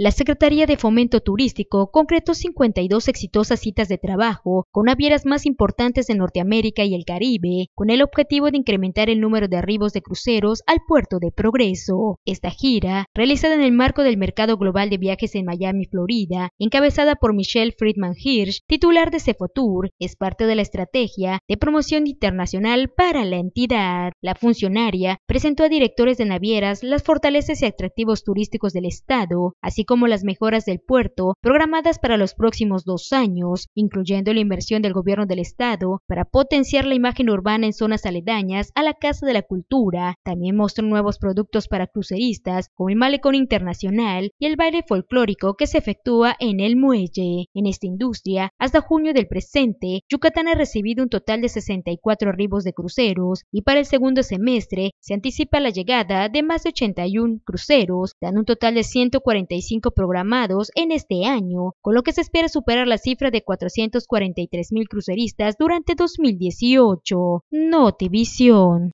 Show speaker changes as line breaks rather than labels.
La Secretaría de Fomento Turístico concretó 52 exitosas citas de trabajo con navieras más importantes de Norteamérica y el Caribe, con el objetivo de incrementar el número de arribos de cruceros al puerto de Progreso. Esta gira, realizada en el marco del Mercado Global de Viajes en Miami, Florida, encabezada por Michelle Friedman Hirsch, titular de Cefotour, es parte de la estrategia de promoción internacional para la entidad. La funcionaria presentó a directores de navieras las fortalezas y atractivos turísticos del estado, así como las mejoras del puerto programadas para los próximos dos años, incluyendo la inversión del gobierno del estado para potenciar la imagen urbana en zonas aledañas a la Casa de la Cultura. También mostró nuevos productos para cruceristas, como el malecón internacional y el baile folclórico que se efectúa en el muelle. En esta industria, hasta junio del presente, Yucatán ha recibido un total de 64 arribos de cruceros y para el segundo semestre se anticipa la llegada de más de 81 cruceros, dando un total de 145 programados en este año, con lo que se espera superar la cifra de 443 mil cruceristas durante 2018. visión.